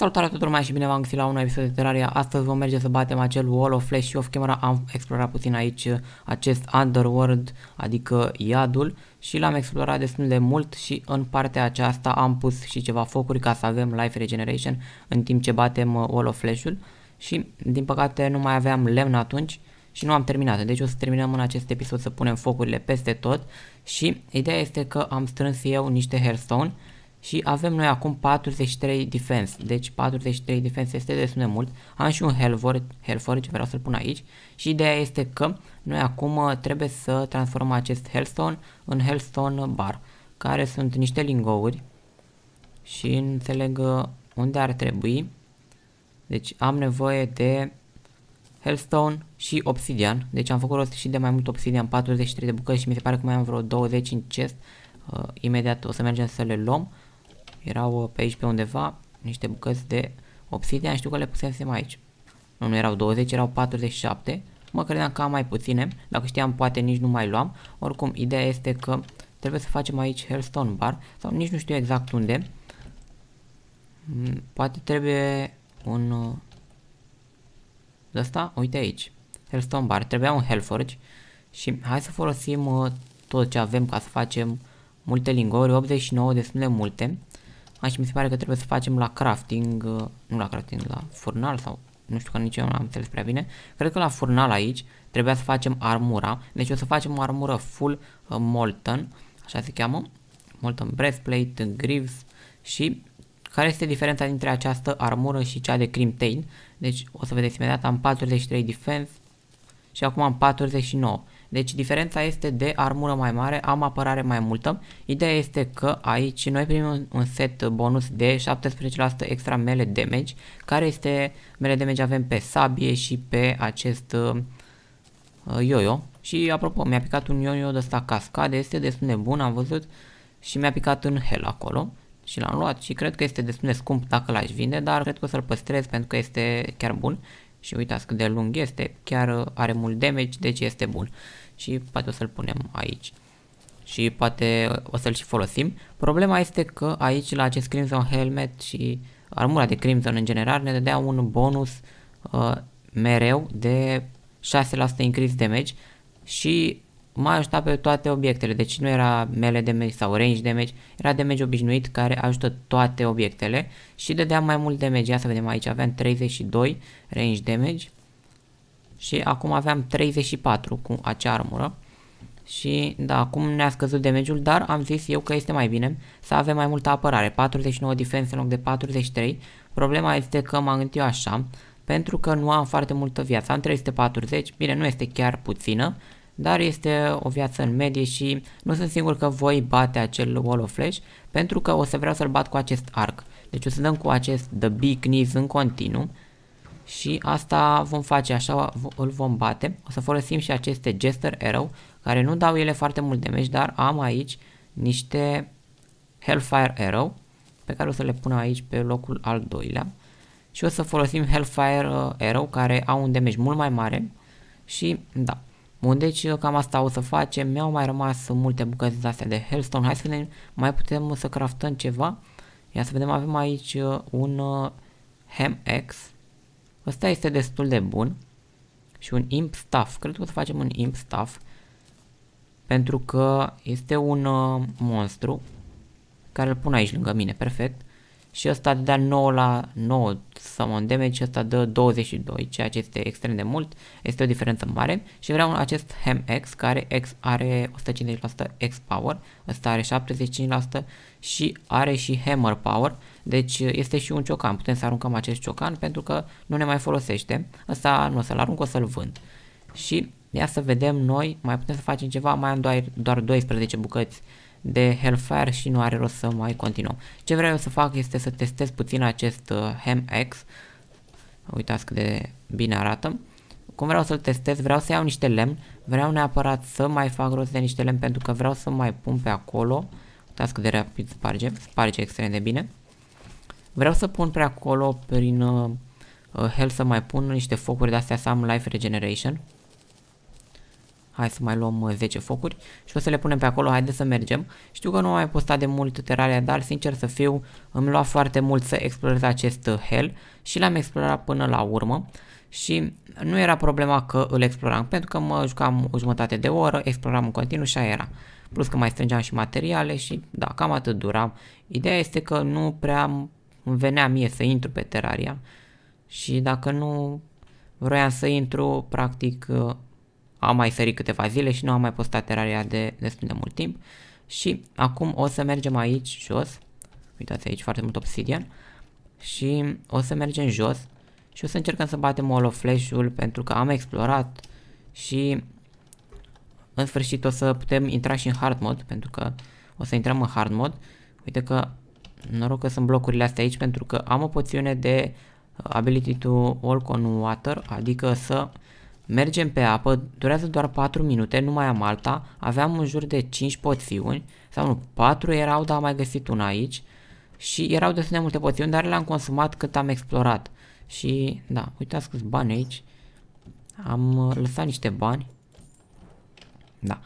Salutare tuturor mai și bine v-am găsit la un nou episod de Terraria. Astăzi vom merge să batem acel Wall of Flesh. și off camera am explorat puțin aici uh, acest Underworld, adică iadul și l-am explorat destul de mult și în partea aceasta am pus și ceva focuri ca să avem life regeneration în timp ce batem uh, Wall of flesh ul și din păcate nu mai aveam lemn atunci și nu am terminat. Deci o să terminăm în acest episod să punem focurile peste tot și ideea este că am strâns eu niște hairstone și avem noi acum 43 defense, deci 43 defense este destul de mult, am și un hellforge, ce vreau să-l pun aici și ideea este că noi acum uh, trebuie să transformăm acest Hellstone în Hellstone Bar, care sunt niște lingouri și înțeleg uh, unde ar trebui, deci am nevoie de Hellstone și Obsidian, deci am făcut rost și de mai mult Obsidian, 43 de bucăți și mi se pare că mai am vreo 20 în chest, uh, imediat o să mergem să le luăm erau uh, pe aici pe undeva niște bucăți de obsidian, știu că le pusesem aici. Nu, nu erau 20, erau 47. Mă credeam că am mai puține, dacă știam poate nici nu mai luam. Oricum, ideea este că trebuie să facem aici Hellstone Bar sau nici nu știu exact unde. Mm, poate trebuie un... Uh, de asta? Uite aici. Hellstone Bar. Trebuia un Hellforge și hai să folosim uh, tot ce avem ca să facem multe lingouri, 89 destul de multe. Aici mi se pare că trebuie să facem la crafting, uh, nu la crafting, la furnal sau nu știu că nici eu nu am înțeles prea bine. Cred că la furnal aici trebuia să facem armura. Deci o să facem o armură full uh, molten, așa se cheamă. Molten breastplate, greaves și care este diferența dintre această armură și cea de Crimtain. Deci o să vedeți imediat, am 43 defense și acum am 49. Deci diferența este de armură mai mare, am apărare mai multă. Ideea este că aici noi primim un set bonus de 17% extra mele damage, care este mele damage avem pe sabie și pe acest uh, yo-yo. Uh, și apropo, mi-a picat un yo-yo de ăsta cascade, este destul de bun, am văzut, și mi-a picat în hell acolo și l-am luat și cred că este destul de scump dacă l-aș vinde, dar cred că o să-l păstrez pentru că este chiar bun și uitați cât de lung este, chiar uh, are mult damage, deci este bun. Și poate o să-l punem aici. Și poate uh, o să-l și folosim. Problema este că aici la acest Crimson Helmet și armura de Crimson în general ne dădea un bonus uh, mereu de 6% increase damage și m-a ajutat pe toate obiectele, deci nu era de damage sau range damage, era damage obișnuit care ajută toate obiectele și dădea mai mult damage, ia să vedem aici, aveam 32 range damage și acum aveam 34 cu acea armură și da, acum ne-a scăzut damage-ul, dar am zis eu că este mai bine să avem mai multă apărare, 49 defense în loc de 43, problema este că m-am gândit eu așa, pentru că nu am foarte multă viață, am 340, bine, nu este chiar puțină, dar este o viață în medie și nu sunt sigur că voi bate acel wall of Flesh, pentru că o să vreau să-l bat cu acest arc. Deci o să dăm cu acest the big knees în continuu și asta vom face, așa îl vom bate. O să folosim și aceste jester arrow care nu dau ele foarte mult damage, dar am aici niște hellfire arrow pe care o să le pun aici pe locul al doilea și o să folosim Hellfire uh, Arrow care au un damage mult mai mare și da, Bun, deci uh, cam asta o să facem. Mi-au mai rămas multe bucăți de astea de Hellstone. Hai să ne mai putem să craftăm ceva. Ia să vedem, avem aici uh, un Ham uh, X. Ăsta este destul de bun. Și un Imp Staff. Cred că o să facem un Imp Staff. Pentru că este un monstru care îl pun aici lângă mine. Perfect și ăsta dă 9 la 9 summon damage și ăsta dă 22, ceea ce este extrem de mult, este o diferență mare și vreau acest Hem X care X are 150% X power, ăsta are 75% și are și Hammer power, deci este și un ciocan, putem să aruncăm acest ciocan pentru că nu ne mai folosește, ăsta nu o să-l arunc, o să-l vând. Și ia să vedem noi, mai putem să facem ceva, mai am doar, doar 12 bucăți de Hellfire și nu are rost să mai continuăm. Ce vreau să fac este să testez puțin acest uh, HemX. Uitați cât de bine arată. Cum vreau să-l testez, vreau să iau niște lemn, vreau neapărat să mai fac rost de niște lemn pentru că vreau să mai pun pe acolo. Uitați cât de rapid sparge, sparge extrem de bine. Vreau să pun pe acolo prin uh, uh hell să mai pun niște focuri de astea să am life regeneration. Hai să mai luăm 10 uh, focuri și o să le punem pe acolo, haide să mergem. Știu că nu am mai postat de mult Terraria, dar sincer să fiu, îmi lua foarte mult să explorez acest uh, hell și l-am explorat până la urmă și nu era problema că îl exploram, pentru că mă jucam o jumătate de oră, exploram în continuu și aia era. Plus că mai strângeam și materiale și da, cam atât duram. Ideea este că nu prea îmi venea mie să intru pe Terraria și dacă nu vroiam să intru, practic uh, am mai ferit câteva zile și nu am mai postat terarea de destul de mult timp. Și acum o să mergem aici jos, uitați aici foarte mult obsidian, și o să mergem jos și o să încercăm să batem holoflash-ul pentru că am explorat și în sfârșit o să putem intra și în hard mode pentru că o să intrăm în hard mode. Uite că noroc că sunt blocurile astea aici pentru că am o poțiune de ability to walk on water, adică să uh, Mergem pe apă, durează doar 4 minute, nu mai am alta, aveam în jur de 5 poțiuni, sau nu, 4 erau, dar am mai găsit una aici, și erau destul de multe poțiuni, dar le-am consumat cât am explorat. Și, da, uitați câți bani aici, am uh, lăsat niște bani, da,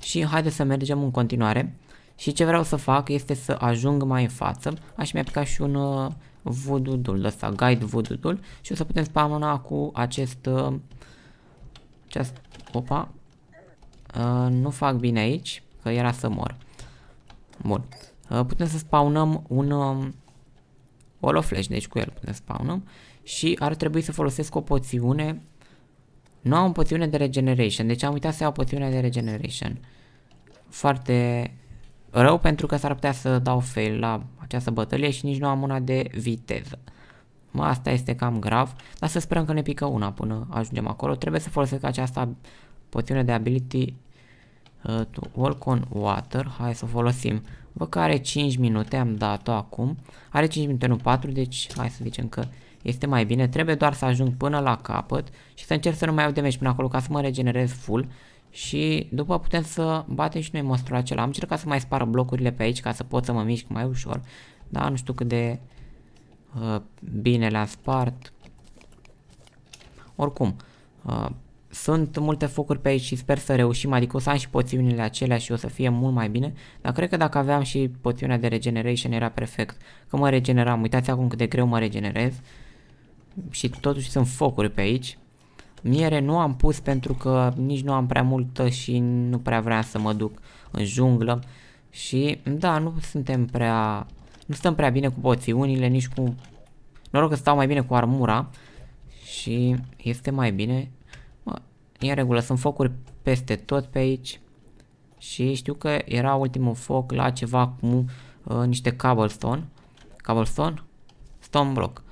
și haideți să mergem în continuare. Și ce vreau să fac este să ajung mai în față, aș mi aplica și un uh, voodoo-ul ăsta, guide voodoo-ul și o să putem spamona cu acest uh, ce Opa. Uh, nu fac bine aici, că era să mor. Bun. Uh, putem să spawnăm un um, Flash, deci cu el putem spawnăm. Și ar trebui să folosesc o poțiune. Nu am o poțiune de regeneration, deci am uitat să iau poțiune de regeneration. Foarte rău pentru că s-ar putea să dau fail la această bătălie și nici nu am una de viteză. Asta este cam grav, dar să sperăm că ne pică una până ajungem acolo. Trebuie să folosesc această poțiune de ability uh, Walk on Water. Hai să o folosim. Vă că are 5 minute, am dat-o acum. Are 5 minute, nu 4, deci hai să zicem că este mai bine. Trebuie doar să ajung până la capăt și să încerc să nu mai iau de până acolo ca să mă regenerez full. Și după putem să batem și noi monstrul acela. Am încercat să mai spară blocurile pe aici ca să pot să mă mișc mai ușor. Dar nu știu cât de Uh, bine le-a spart. Oricum, uh, sunt multe focuri pe aici și sper să reușim, adică o să am și poțiunile acelea și o să fie mult mai bine, dar cred că dacă aveam și poțiunea de regeneration era perfect, că mă regeneram, uitați acum cât de greu mă regenerez și totuși sunt focuri pe aici. Miere nu am pus pentru că nici nu am prea multă și nu prea vreau să mă duc în junglă și da, nu suntem prea nu stăm prea bine cu poțiunile, nici cu... Noroc că stau mai bine cu armura. Și este mai bine. Mă, e în regulă, sunt focuri peste tot pe aici. Și știu că era ultimul foc la ceva cu uh, niște cobblestone. Cobblestone? Stone block.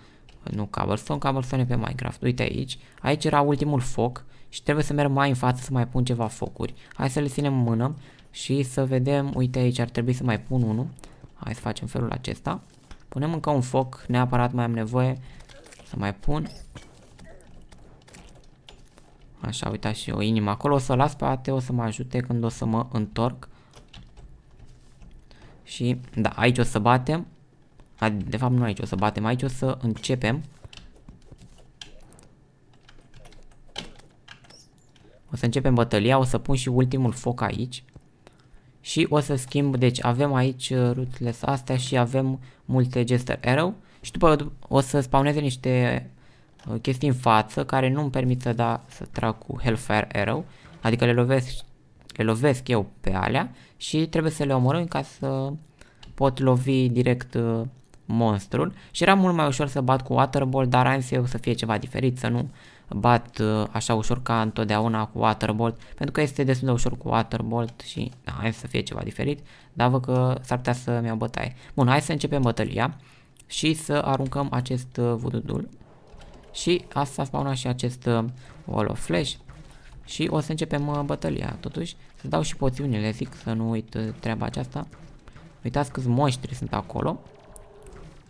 Nu cobblestone, cobblestone e pe Minecraft. Uite aici. Aici era ultimul foc și trebuie să merg mai în față să mai pun ceva focuri. Hai să le ținem în mână și să vedem, uite aici ar trebui să mai pun unul. Hai să facem felul acesta. Punem încă un foc, neapărat mai am nevoie să mai pun. Așa, uitați și o inimă acolo, o să o las pe Ate, o să mă ajute când o să mă întorc. Și, da, aici o să batem. De fapt, nu aici o să batem, aici o să începem. O să începem bătălia, o să pun și ultimul foc aici și o să schimb, deci avem aici uh, rootless astea și avem multe gesture arrow și după o să spawneze niște uh, chestii în față care nu-mi permit să, da, să trag cu Hellfire Arrow, adică le lovesc, le lovesc eu pe alea și trebuie să le omorâm ca să pot lovi direct uh, monstrul și era mult mai ușor să bat cu Waterball, dar am să fie ceva diferit, să nu bat uh, așa ușor ca întotdeauna cu Waterbolt, pentru că este destul de ușor cu Waterbolt și da, hai să fie ceva diferit, dar văd că s-ar putea să-mi au bătaie. Bun, hai să începem bătălia și să aruncăm acest uh, vududul și asta spawnat și acest uh, wall of flash și o să începem bătălia totuși, să dau și poțiunile, zic să nu uit treaba aceasta. Uitați câți monștri sunt acolo.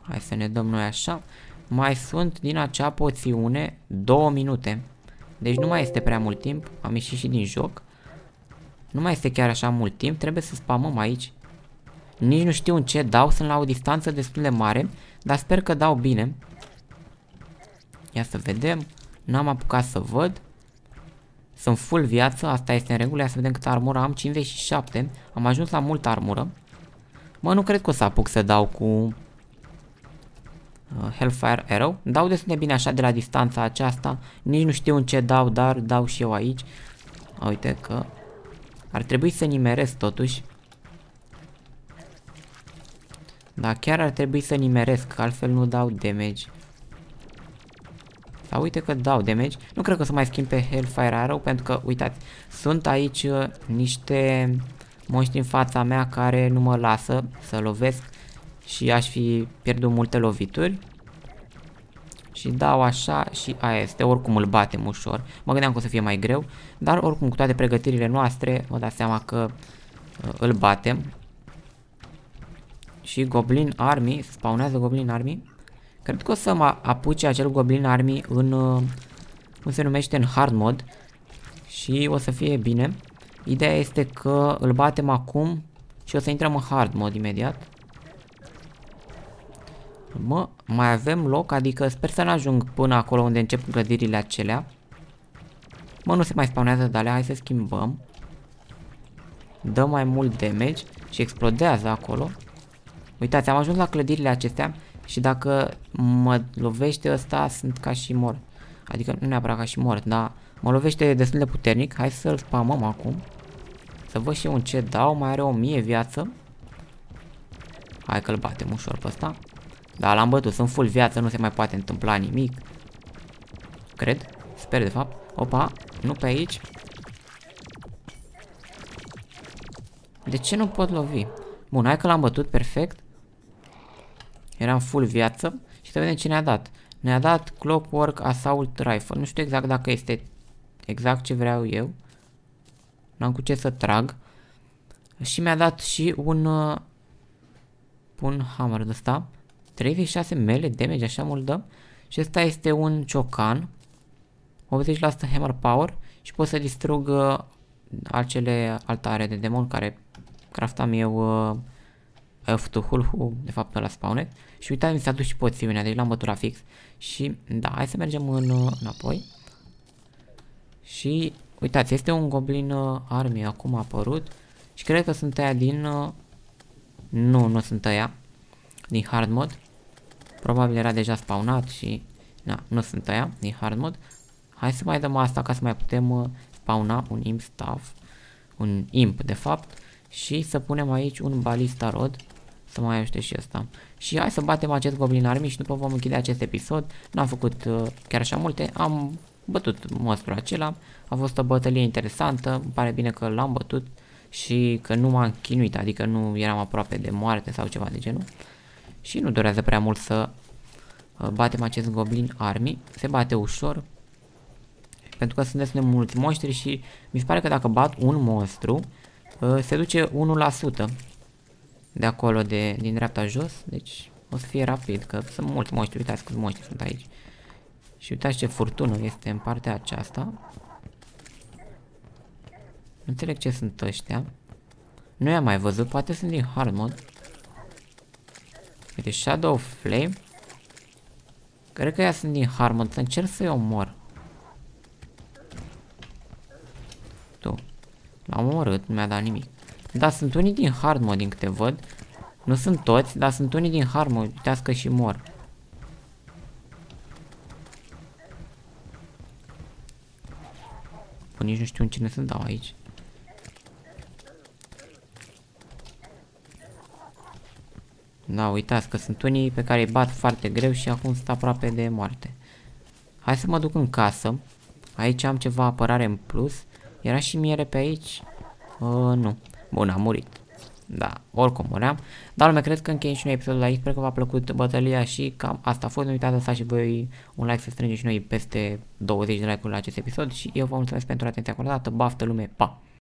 Hai să ne dăm noi așa mai sunt din acea poțiune 2 minute. Deci nu mai este prea mult timp. Am ieșit și din joc. Nu mai este chiar așa mult timp. Trebuie să spamăm aici. Nici nu știu în ce dau. Sunt la o distanță destul de mare. Dar sper că dau bine. Ia să vedem. N-am apucat să văd. Sunt full viață, asta este în regulă, ia să vedem câtă armură am, 57, am ajuns la multă armură. Mă, nu cred că o să apuc să dau cu Uh, Hellfire Arrow. Dau destul de bine așa de la distanța aceasta. Nici nu știu în ce dau, dar dau și eu aici. Uite că ar trebui să nimeresc totuși. Da, chiar ar trebui să nimeresc, că altfel nu dau damage. Sau uite că dau damage. Nu cred că o să mai schimb pe Hellfire Arrow, pentru că, uitați, sunt aici uh, niște moști în fața mea care nu mă lasă să lovesc și aș fi pierdut multe lovituri. Și dau așa și aia este, oricum îl batem ușor. Mă gândeam că o să fie mai greu, dar oricum cu toate pregătirile noastre, vă dați seama că uh, îl batem. Și Goblin Army, spawnează Goblin Army. Cred că o să mă apuce acel Goblin Army în, uh, cum se numește, în hard mod. Și o să fie bine. Ideea este că îl batem acum și o să intrăm în hard mod imediat. Mă, mai avem loc, adică sper să nu ajung până acolo unde încep clădirile acelea. Mă, nu se mai spawnează de alea, hai să schimbăm. Dă mai mult damage și explodează acolo. Uitați, am ajuns la clădirile acestea și dacă mă lovește ăsta, sunt ca și mor. Adică nu neapărat ca și mor, dar mă lovește destul de puternic. Hai să-l spamăm acum. Să văd și un ce dau, mai are o mie viață. Hai că-l batem ușor pe ăsta. Da, l-am bătut, sunt full viață, nu se mai poate întâmpla nimic. Cred, sper de fapt. Opa, nu pe aici. De ce nu pot lovi? Bun, hai că l-am bătut, perfect. Eram full viață și să vedem ce ne-a dat. Ne-a dat Clockwork Assault Rifle. Nu știu exact dacă este exact ce vreau eu. N-am cu ce să trag. Și mi-a dat și un... Uh, un hammer de ăsta. 3,6 mele damage, așa mult dăm. Și ăsta este un ciocan. 80% hammer power și pot să distrug uh, acele altare de demon care craftam eu uh, Ftuhulhu, uh, de fapt la spawnet. Și uitați, mi s-a dus și poțiunea, deci l-am bătut la fix. Și da, hai să mergem în, uh, înapoi. Și uitați, este un goblin uh, army acum a apărut. Și cred că sunt aia din... Uh, nu, nu sunt aia. Din hard mod. Probabil era deja spawnat și... Na, nu sunt aia, e hard mod. Hai să mai dăm asta ca să mai putem uh, spawna un imp staff. Un imp, de fapt. Și să punem aici un balista rod. Să mai ajute și asta. Și hai să batem acest goblin army și după vom închide acest episod. N-am făcut uh, chiar așa multe. Am bătut monstrul acela. A fost o bătălie interesantă. Îmi pare bine că l-am bătut și că nu m-am chinuit, adică nu eram aproape de moarte sau ceva de genul și nu durează prea mult să uh, batem acest goblin army. Se bate ușor pentru că sunt destul de mulți monștri și mi se pare că dacă bat un monstru uh, se duce 1% de acolo, de, din dreapta jos, deci o să fie rapid, că sunt mulți monștri, uitați câți monștri sunt aici. Și uitați ce furtună este în partea aceasta. Nu înțeleg ce sunt ăștia. Nu i-am mai văzut, poate sunt din hard mode. Uite, Shadow Flame. Cred că ea sunt din Harmon, să încerc să-i omor. Tu. L-am omorât, nu mi-a dat nimic. Dar sunt unii din Harmon, din câte văd. Nu sunt toți, dar sunt unii din Harmon. mode. Uitați că și mor. Păi nici nu știu în cine să dau aici. Da, uitați că sunt unii pe care îi bat foarte greu și acum sunt aproape de moarte. Hai să mă duc în casă. Aici am ceva apărare în plus. Era și miere pe aici? Uh, nu. Bun, am murit. Da, oricum muream. Dar lume, cred că încheiem și noi episodul aici. Sper că v-a plăcut bătălia și cam asta a fost. Nu uitați să și voi un like să strângeți și noi peste 20 de like-uri la acest episod. Și eu vă mulțumesc pentru atenția acordată. Baftă lume, pa!